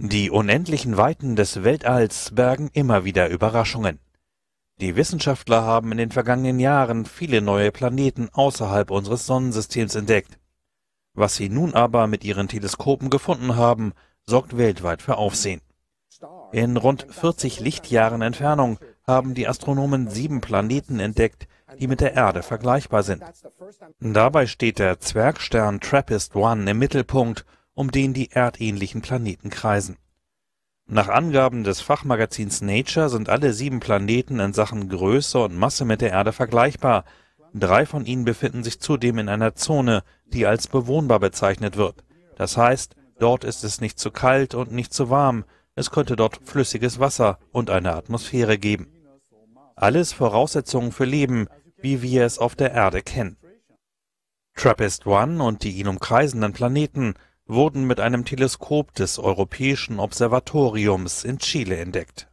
Die unendlichen Weiten des Weltalls bergen immer wieder Überraschungen. Die Wissenschaftler haben in den vergangenen Jahren viele neue Planeten außerhalb unseres Sonnensystems entdeckt. Was sie nun aber mit ihren Teleskopen gefunden haben, sorgt weltweit für Aufsehen. In rund 40 Lichtjahren Entfernung haben die Astronomen sieben Planeten entdeckt, die mit der Erde vergleichbar sind. Dabei steht der Zwergstern TRAPPIST-1 im Mittelpunkt um den die erdähnlichen Planeten kreisen. Nach Angaben des Fachmagazins Nature sind alle sieben Planeten in Sachen Größe und Masse mit der Erde vergleichbar. Drei von ihnen befinden sich zudem in einer Zone, die als bewohnbar bezeichnet wird. Das heißt, dort ist es nicht zu kalt und nicht zu warm. Es könnte dort flüssiges Wasser und eine Atmosphäre geben. Alles Voraussetzungen für Leben, wie wir es auf der Erde kennen. TRAPPIST-1 und die ihn umkreisenden Planeten wurden mit einem Teleskop des Europäischen Observatoriums in Chile entdeckt